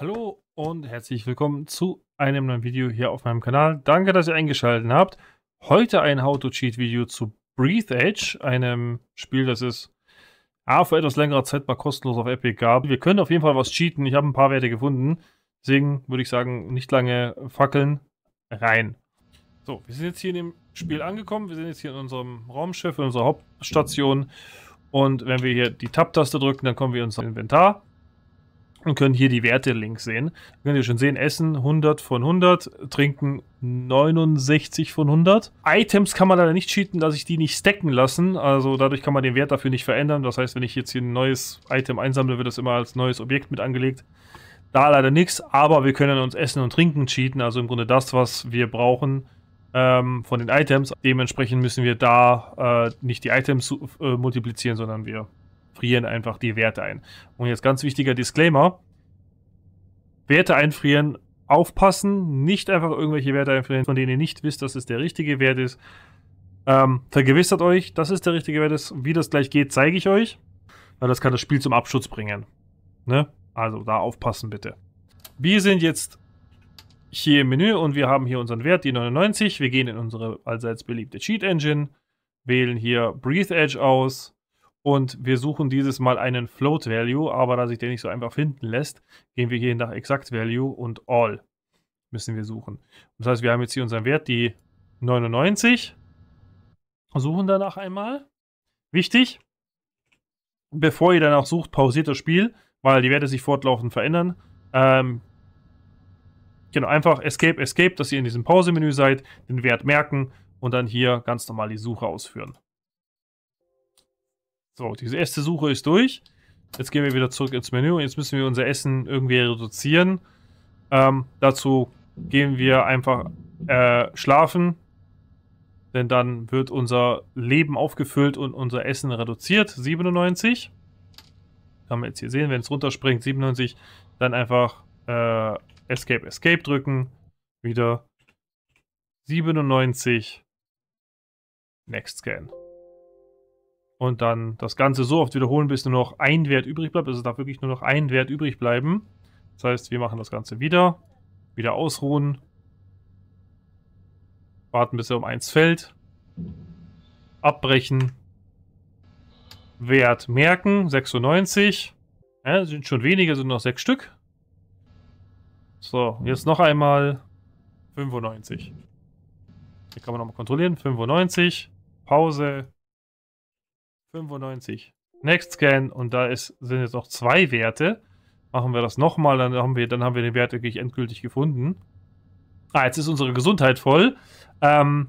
Hallo und herzlich willkommen zu einem neuen Video hier auf meinem Kanal. Danke, dass ihr eingeschaltet habt. Heute ein How-to-Cheat-Video zu Breathe Edge, einem Spiel, das es A, vor etwas längerer Zeit mal kostenlos auf Epic gab. Wir können auf jeden Fall was cheaten. Ich habe ein paar Werte gefunden. Deswegen würde ich sagen, nicht lange fackeln, rein. So, wir sind jetzt hier in dem Spiel angekommen. Wir sind jetzt hier in unserem Raumschiff, in unserer Hauptstation. Und wenn wir hier die Tab-Taste drücken, dann kommen wir in unser Inventar und können hier die Werte links sehen. Da könnt ihr schon sehen, Essen 100 von 100, Trinken 69 von 100. Items kann man leider nicht cheaten, dass ich die nicht stacken lassen. Also dadurch kann man den Wert dafür nicht verändern. Das heißt, wenn ich jetzt hier ein neues Item einsammle, wird das immer als neues Objekt mit angelegt. Da leider nichts, aber wir können uns Essen und Trinken cheaten. Also im Grunde das, was wir brauchen ähm, von den Items. Dementsprechend müssen wir da äh, nicht die Items äh, multiplizieren, sondern wir frieren einfach die Werte ein. Und jetzt ganz wichtiger Disclaimer. Werte einfrieren, aufpassen, nicht einfach irgendwelche Werte einfrieren, von denen ihr nicht wisst, dass es der richtige Wert ist. Ähm, vergewissert euch, dass es der richtige Wert ist. Wie das gleich geht, zeige ich euch, weil das kann das Spiel zum Abschutz bringen. Ne? Also da aufpassen bitte. Wir sind jetzt hier im Menü und wir haben hier unseren Wert, die 99. Wir gehen in unsere allseits beliebte Cheat Engine, wählen hier Breathe Edge aus und wir suchen dieses Mal einen Float Value, aber da sich der nicht so einfach finden lässt, gehen wir hier nach Exact Value und All müssen wir suchen. Das heißt, wir haben jetzt hier unseren Wert, die 99, suchen danach einmal. Wichtig, bevor ihr danach sucht, pausiert das Spiel, weil die Werte sich fortlaufend verändern. Ähm, genau, einfach Escape, Escape, dass ihr in diesem Pause-Menü seid, den Wert merken und dann hier ganz normal die Suche ausführen. So, diese erste Suche ist durch. Jetzt gehen wir wieder zurück ins Menü und jetzt müssen wir unser Essen irgendwie reduzieren. Ähm, dazu gehen wir einfach äh, schlafen, denn dann wird unser Leben aufgefüllt und unser Essen reduziert. 97. Kann man jetzt hier sehen, wenn es runterspringt, 97. Dann einfach äh, Escape, Escape drücken. Wieder 97. Next Scan und dann das Ganze so oft wiederholen, bis nur noch ein Wert übrig bleibt. Also es darf wirklich nur noch ein Wert übrig bleiben. Das heißt, wir machen das Ganze wieder, wieder ausruhen, warten, bis er um eins fällt, abbrechen, Wert merken, 96. Ja, sind schon wenige, sind noch sechs Stück. So, jetzt noch einmal 95. Hier kann man nochmal kontrollieren. 95, Pause, 95. Next Scan und da ist, sind jetzt noch zwei Werte. Machen wir das nochmal, dann haben wir, dann haben wir den Wert wirklich endgültig gefunden. Ah, jetzt ist unsere Gesundheit voll. Ähm,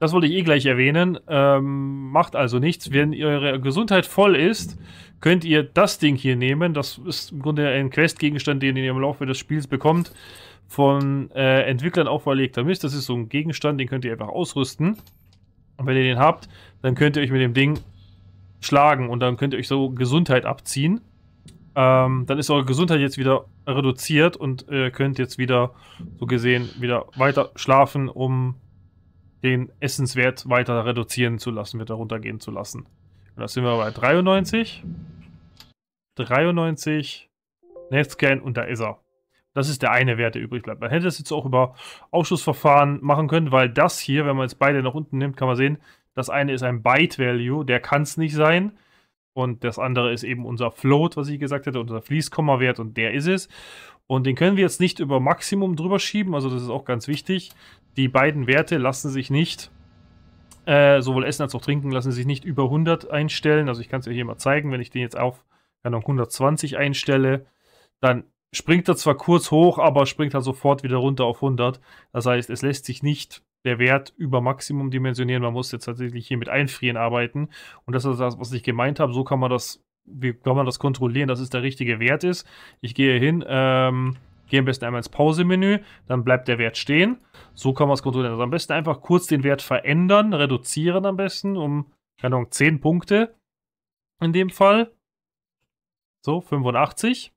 das wollte ich eh gleich erwähnen. Ähm, macht also nichts. Wenn eure Gesundheit voll ist, könnt ihr das Ding hier nehmen. Das ist im Grunde ein Questgegenstand, den ihr im Laufe des Spiels bekommt. Von äh, Entwicklern auferlegter Mist. Das ist so ein Gegenstand, den könnt ihr einfach ausrüsten. Und wenn ihr den habt, dann könnt ihr euch mit dem Ding schlagen und dann könnt ihr euch so Gesundheit abziehen. Ähm, dann ist eure Gesundheit jetzt wieder reduziert und äh, könnt jetzt wieder, so gesehen, wieder weiter schlafen, um den Essenswert weiter reduzieren zu lassen, wieder runtergehen zu lassen. Und da sind wir bei 93. 93. Netscan und da ist er. Das ist der eine Wert, der übrig bleibt. Man hätte das jetzt auch über Ausschussverfahren machen können, weil das hier, wenn man jetzt beide nach unten nimmt, kann man sehen, das eine ist ein Byte-Value, der kann es nicht sein. Und das andere ist eben unser Float, was ich gesagt hatte, unser Fließkomma-Wert und der ist es. Und den können wir jetzt nicht über Maximum drüber schieben, also das ist auch ganz wichtig. Die beiden Werte lassen sich nicht, äh, sowohl Essen als auch Trinken, lassen sich nicht über 100 einstellen. Also ich kann es ja hier mal zeigen, wenn ich den jetzt auf kann 120 einstelle, dann springt er zwar kurz hoch, aber springt er halt sofort wieder runter auf 100. Das heißt, es lässt sich nicht der Wert über Maximum dimensionieren. Man muss jetzt tatsächlich hier mit Einfrieren arbeiten. Und das ist das, was ich gemeint habe. So kann man das, wie kann man das kontrollieren, dass es der richtige Wert ist. Ich gehe hin, ähm, gehe am besten einmal ins Pause-Menü, dann bleibt der Wert stehen. So kann man es kontrollieren. Also am besten einfach kurz den Wert verändern, reduzieren am besten um, keine Ahnung, 10 Punkte in dem Fall. So, 85.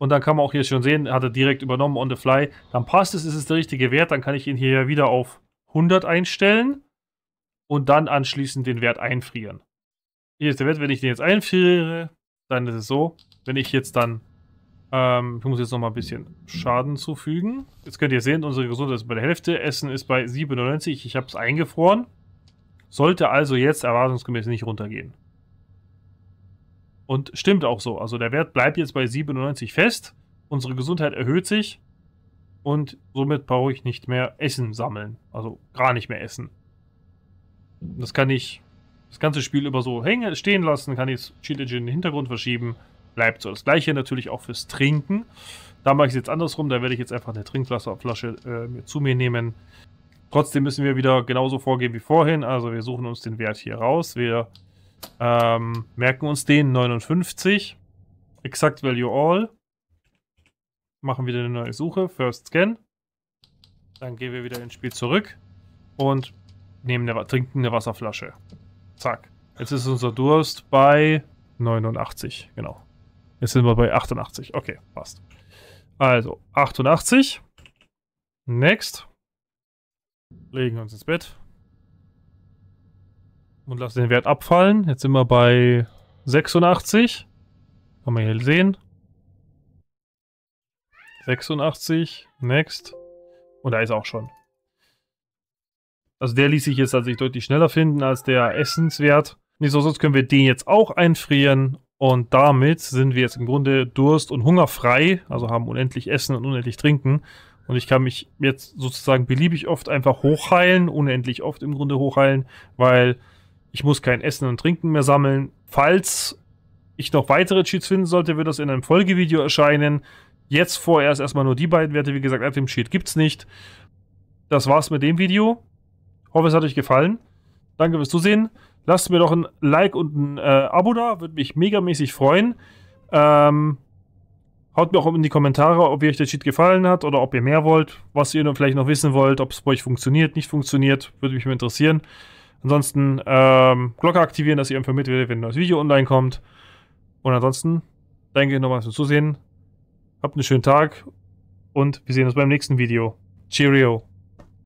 Und dann kann man auch hier schon sehen, hat er direkt übernommen on the fly. Dann passt es, ist es der richtige Wert. Dann kann ich ihn hier wieder auf 100 einstellen und dann anschließend den Wert einfrieren. Hier ist der Wert, wenn ich den jetzt einfriere, dann ist es so. Wenn ich jetzt dann, ähm, ich muss jetzt nochmal ein bisschen Schaden zufügen. Jetzt könnt ihr sehen, unsere Gesundheit ist bei der Hälfte. Essen ist bei 97, ich habe es eingefroren. Sollte also jetzt erwartungsgemäß nicht runtergehen. Und stimmt auch so. Also der Wert bleibt jetzt bei 97 fest. Unsere Gesundheit erhöht sich. Und somit brauche ich nicht mehr Essen sammeln. Also gar nicht mehr essen. Das kann ich das ganze Spiel über so hängen, stehen lassen. Kann ich Cheat Engine in den Hintergrund verschieben. Bleibt so. Das gleiche natürlich auch fürs Trinken. Da mache ich es jetzt andersrum. Da werde ich jetzt einfach eine Trinkflasche äh, zu mir nehmen. Trotzdem müssen wir wieder genauso vorgehen wie vorhin. Also wir suchen uns den Wert hier raus. Wir ähm, merken uns den 59. Exact Value All. Machen wieder eine neue Suche. First Scan. Dann gehen wir wieder ins Spiel zurück und nehmen eine, trinken eine Wasserflasche. Zack. Jetzt ist unser Durst bei 89. Genau. Jetzt sind wir bei 88. Okay, passt. Also, 88. Next. Legen uns ins Bett und lasse den Wert abfallen. Jetzt sind wir bei 86. Kann man hier sehen. 86, next. Und da ist auch schon. Also der ließ sich jetzt tatsächlich deutlich schneller finden als der Essenswert. Nicht so, sonst können wir den jetzt auch einfrieren. Und damit sind wir jetzt im Grunde durst- und hungerfrei. Also haben unendlich Essen und unendlich Trinken. Und ich kann mich jetzt sozusagen beliebig oft einfach hochheilen. Unendlich oft im Grunde hochheilen. Weil ich muss kein Essen und Trinken mehr sammeln. Falls ich noch weitere Cheats finden sollte, wird das in einem Folgevideo erscheinen. Jetzt vorerst erstmal nur die beiden Werte. Wie gesagt, Item gibt es nicht. Das war's mit dem Video. Hoffe, es hat euch gefallen. Danke fürs Zusehen. Lasst mir doch ein Like und ein äh, Abo da. Würde mich megamäßig freuen. Ähm, haut mir auch in die Kommentare, ob euch der Cheat gefallen hat oder ob ihr mehr wollt. Was ihr vielleicht noch wissen wollt. Ob es bei euch funktioniert, nicht funktioniert. Würde mich mal interessieren. Ansonsten ähm, Glocke aktivieren, dass ihr mit werdet, wenn ein neues Video online kommt. Und ansonsten danke nochmal fürs Zusehen. Habt einen schönen Tag und wir sehen uns beim nächsten Video. Cheerio!